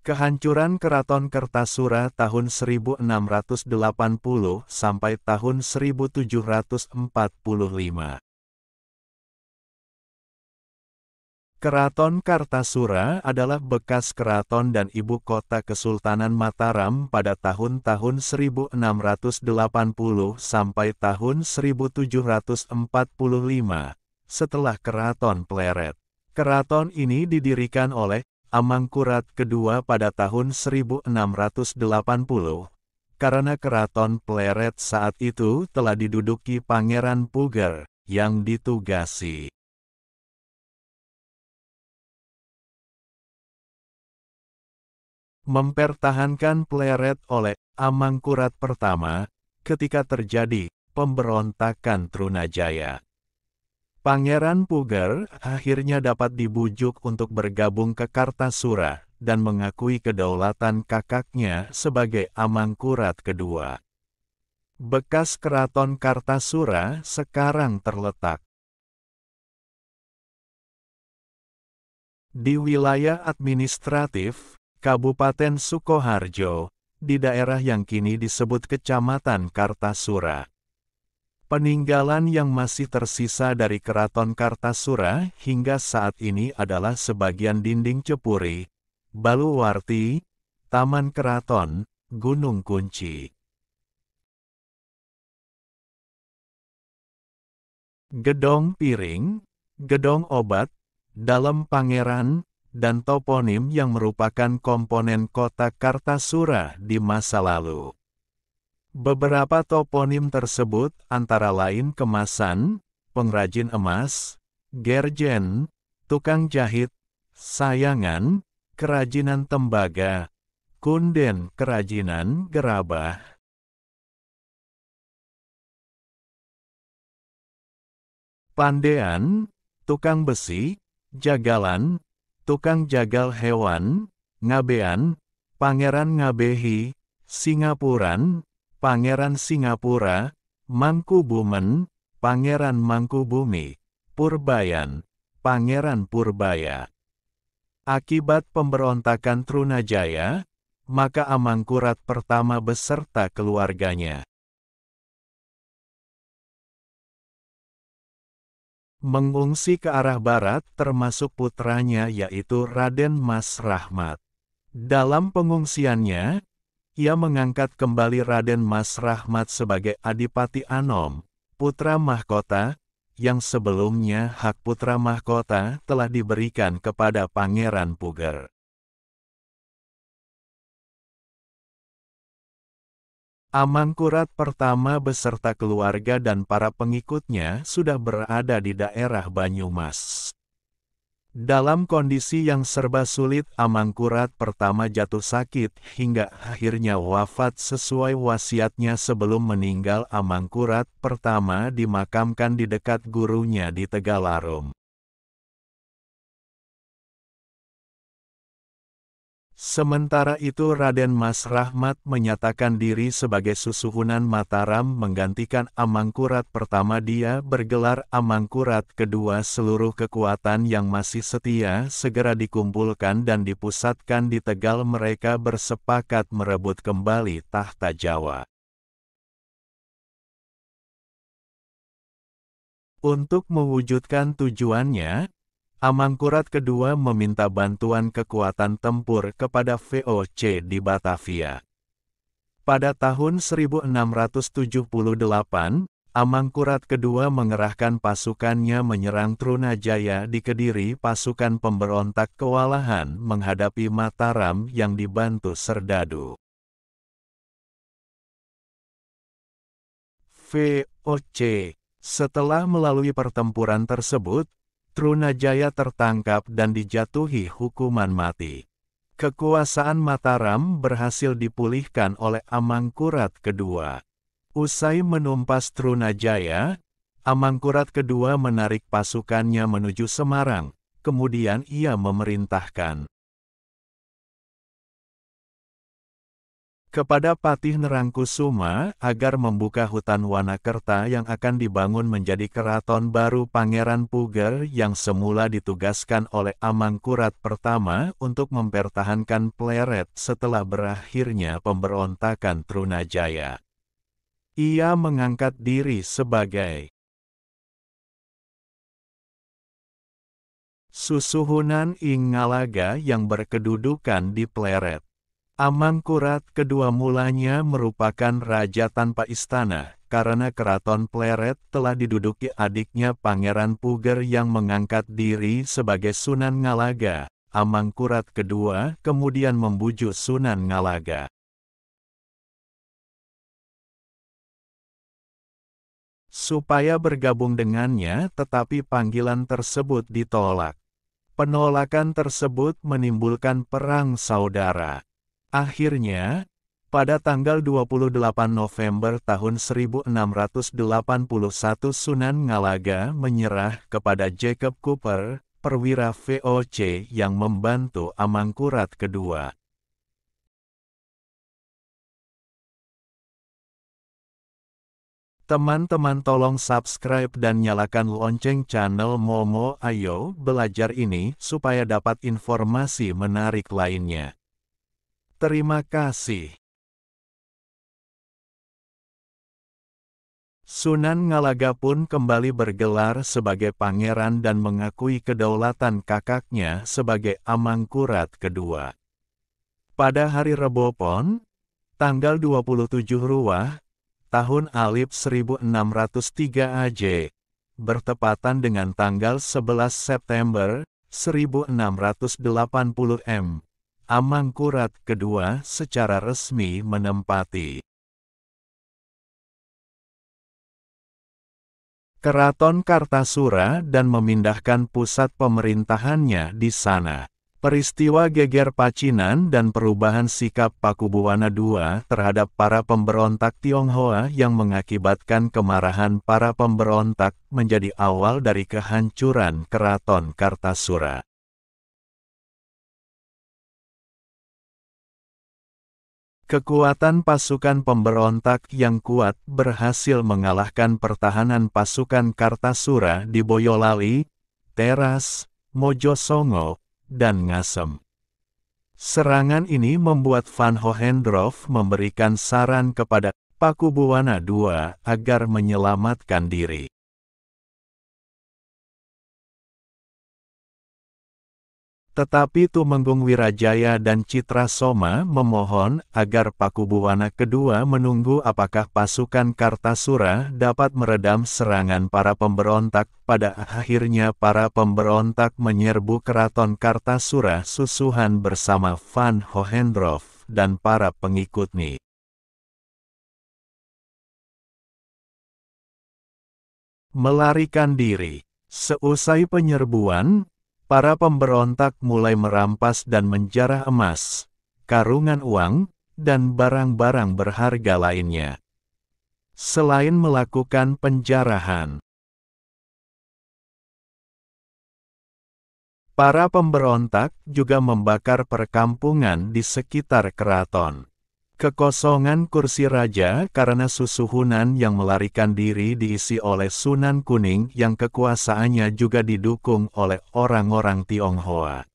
Kehancuran Keraton Kertasura tahun 1680 sampai tahun 1745. Keraton Kartasura adalah bekas keraton dan ibu kota Kesultanan Mataram pada tahun-tahun 1680 sampai tahun 1745, setelah Keraton Pleret. Keraton ini didirikan oleh Amangkurat kedua pada tahun 1680, karena keraton Pleret saat itu telah diduduki Pangeran Puger, yang ditugasi. Mempertahankan Pleret oleh Amangkurat pertama, ketika terjadi pemberontakan Trunajaya. Pangeran Puger akhirnya dapat dibujuk untuk bergabung ke Kartasura dan mengakui kedaulatan kakaknya sebagai Amangkurat kedua. Bekas keraton Kartasura sekarang terletak di wilayah administratif Kabupaten Sukoharjo, di daerah yang kini disebut Kecamatan Kartasura. Peninggalan yang masih tersisa dari Keraton Kartasura hingga saat ini adalah sebagian dinding Cepuri, Baluwarti, Taman Keraton, Gunung Kunci. Gedong Piring, Gedong Obat, Dalam Pangeran, dan toponim yang merupakan komponen kota Kartasura di masa lalu. Beberapa toponim tersebut antara lain kemasan, pengrajin emas, gerjen, tukang jahit, sayangan, kerajinan tembaga, kunden, kerajinan gerabah. Pandean, tukang besi, jagalan, tukang jagal hewan, ngabean, pangeran ngabehi, Singapuran, Pangeran Singapura, Mangku Bumen, Pangeran Mangku Bumi, Purbayan, Pangeran Purbaya. Akibat pemberontakan Trunajaya, maka Amangkurat pertama beserta keluarganya mengungsi ke arah barat termasuk putranya yaitu Raden Mas Rahmat. Dalam pengungsiannya, ia mengangkat kembali Raden Mas Rahmat sebagai Adipati Anom, putra mahkota, yang sebelumnya hak putra mahkota telah diberikan kepada Pangeran Puger. Amangkurat pertama beserta keluarga dan para pengikutnya sudah berada di daerah Banyumas. Dalam kondisi yang serba sulit, Amangkurat pertama jatuh sakit hingga akhirnya wafat sesuai wasiatnya sebelum meninggal Amangkurat pertama dimakamkan di dekat gurunya di Tegalarum. Sementara itu Raden Mas Rahmat menyatakan diri sebagai susuhunan Mataram menggantikan Amangkurat pertama dia bergelar Amangkurat kedua seluruh kekuatan yang masih setia segera dikumpulkan dan dipusatkan di Tegal mereka bersepakat merebut kembali tahta Jawa. Untuk mewujudkan tujuannya, Amangkurat kedua meminta bantuan kekuatan tempur kepada VOC di Batavia. Pada tahun 1678, Amangkurat kedua mengerahkan pasukannya menyerang Trunajaya di Kediri pasukan pemberontak kewalahan menghadapi Mataram yang dibantu Serdadu. VOC Setelah melalui pertempuran tersebut, Trunajaya tertangkap dan dijatuhi hukuman mati. Kekuasaan Mataram berhasil dipulihkan oleh Amangkurat kedua. Usai menumpas Trunajaya, Amangkurat kedua menarik pasukannya menuju Semarang, kemudian ia memerintahkan kepada Patih Nerangkusuma agar membuka hutan Wanakerta yang akan dibangun menjadi keraton baru Pangeran Puger yang semula ditugaskan oleh Amangkurat pertama untuk mempertahankan Pleret setelah berakhirnya pemberontakan Trunajaya. Ia mengangkat diri sebagai Susuhunan Ingalaga yang berkedudukan di Pleret. Amangkurat kedua mulanya merupakan raja tanpa istana, karena keraton Pleret telah diduduki adiknya Pangeran Puger yang mengangkat diri sebagai Sunan Ngalaga. Amangkurat kedua kemudian membujuk Sunan Ngalaga. Supaya bergabung dengannya tetapi panggilan tersebut ditolak. Penolakan tersebut menimbulkan perang saudara. Akhirnya, pada tanggal 28 November tahun 1681 Sunan Ngalaga menyerah kepada Jacob Cooper, perwira VOC yang membantu Amangkurat kedua. Teman-teman tolong subscribe dan nyalakan lonceng channel Momo Ayo Belajar ini supaya dapat informasi menarik lainnya. Terima kasih. Sunan Ngalaga pun kembali bergelar sebagai pangeran dan mengakui kedaulatan kakaknya sebagai Amangkurat kedua. Pada hari Rebo Pon, tanggal 27 Ruwah, tahun Alif 1603 AJ, bertepatan dengan tanggal 11 September 1680 M. Amangkurat kedua secara resmi menempati Keraton Kartasura dan memindahkan pusat pemerintahannya di sana. Peristiwa geger Pacinan dan perubahan sikap Pakubuwana II terhadap para pemberontak Tionghoa yang mengakibatkan kemarahan para pemberontak menjadi awal dari kehancuran Keraton Kartasura. Kekuatan pasukan pemberontak yang kuat berhasil mengalahkan pertahanan pasukan Kartasura di Boyolali, Teras, Mojosongo, dan Ngasem. Serangan ini membuat Van Hohendrov memberikan saran kepada Pakubuwana II agar menyelamatkan diri. Tetapi Tumenggung Wirajaya dan Citra Soma memohon agar Pakubuwana kedua menunggu apakah pasukan Kartasura dapat meredam serangan para pemberontak. Pada akhirnya para pemberontak menyerbu keraton Kartasura susuhan bersama Van Hohendroff dan para pengikutnya. Melarikan diri Seusai penyerbuan, para pemberontak mulai merampas dan menjarah emas, karungan uang, dan barang-barang berharga lainnya. Selain melakukan penjarahan, para pemberontak juga membakar perkampungan di sekitar keraton. Kekosongan kursi raja karena susuhunan yang melarikan diri diisi oleh Sunan Kuning yang kekuasaannya juga didukung oleh orang-orang Tionghoa.